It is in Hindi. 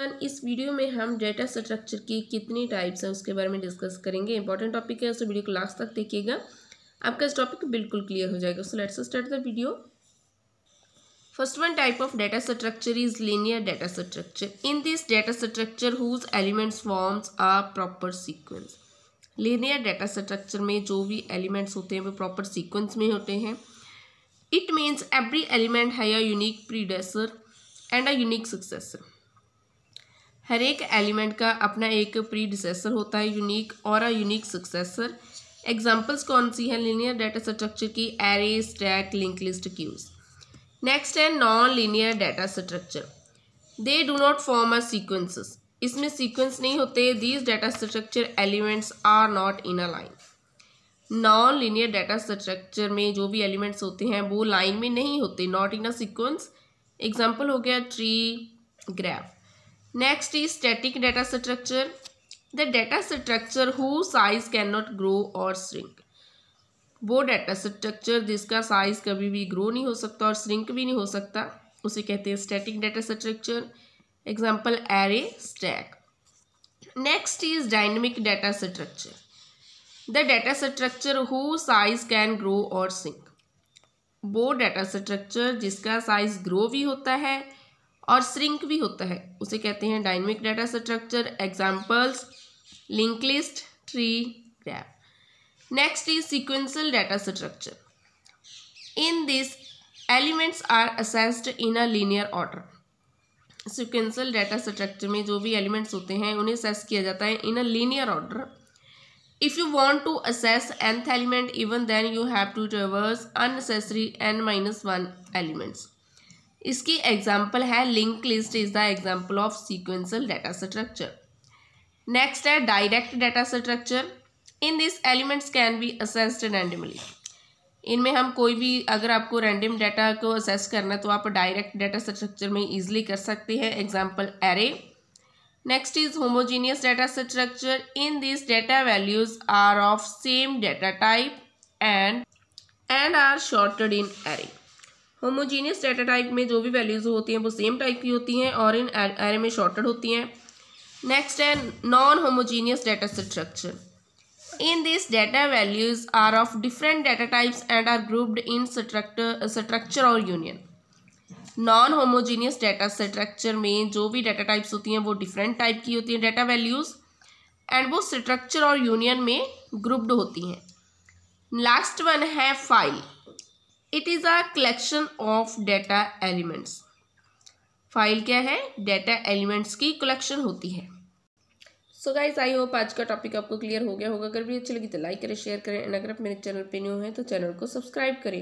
एवरीवन इस वीडियो में हम डेटा स्ट्रक्चर की कितनी टाइप्स हैं उसके बारे में डिस्कस करेंगे इंपॉर्टेंट टॉपिक है उस वीडियो को लास्ट तक देखिएगा आपका इस टॉपिक बिल्कुल क्लियर हो जाएगा so let's start the video first one type of data structure is linear data structure in this data structure whose elements forms are proper sequence linear data structure में जो भी एलिमेंट्स होते हैं वो प्रॉपर सिक्वेंस में होते हैं इट मीन्स एवरी एलिमेंट है unique predecessor and a unique successor हर एक एलिमेंट का अपना एक प्रीडिसेसर होता है यूनिक और अ यूनिक सक्सेसर एग्जांपल्स कौन सी हैं लीनियर डाटा स्ट्रक्चर की array stack link list queues next है non linear data structure they do not form a sequences इसमें सीक्वेंस नहीं होते these data structure elements are not in a line non linear data structure में जो भी एलिमेंट्स होते हैं वो लाइन में नहीं होते not in a sequence example हो गया tree graph next is static data structure the data structure who size can not grow और श्रिंक वो डाटा स्ट्रक्चर जिसका साइज कभी भी ग्रो नहीं हो सकता और श्रिंक भी नहीं हो सकता उसे कहते हैं static data structure example array stack next is dynamic data structure the data structure who size can grow और सिंक वो डाटा स्ट्रक्चर जिसका साइज ग्रो भी होता है और श्रिंक भी होता है उसे कहते हैं dynamic data structure examples link list tree graph next is sequential data structure in this elements are accessed in a linear order sequential data structure में जो भी एलिमेंट्स होते हैं उन्हें असेस किया जाता है in a linear order if you want to access nth element even then you have to traverse unnecessary n minus one elements इसकी एग्जाम्पल है link list is the example of sequential data structure next है direct data structure in this elements can be accessed randomly इनमें हम कोई भी अगर आपको रैंडम डाटा को असेस करना है तो आप डायरेक्ट डाटा स्ट्रक्चर में इजीली कर सकते हैं example array next is homogeneous data structure in this data values are of same data type and and are stored in array homogeneous data type में जो भी वैल्यूज़ होती हैं वो सेम टाइप की होती हैं और इन एरे में शॉर्टेड होती हैं नेक्स्ट है non homogeneous data structure in this data values are of different data types and are grouped in structure और union non homogeneous data structure में जो भी डाटा टाइप्स होती हैं वो डिफरेंट टाइप की होती हैं डाटा वैल्यूज़ एंड वो स्ट्रक्चर और यूनियन में ग्रुप्ड होती हैं लास्ट वन है file it is a collection of data elements file क्या है डेटा एलिमेंट्स की कलेक्शन होती है सो गाइज आई होप आज का टॉपिक आपको क्लियर हो गया होगा अगर भी अच्छी लगी तो लाइक करें शेयर करें एंड अगर आप मेरे चैनल पे न्यू हैं तो चैनल को सब्सक्राइब करें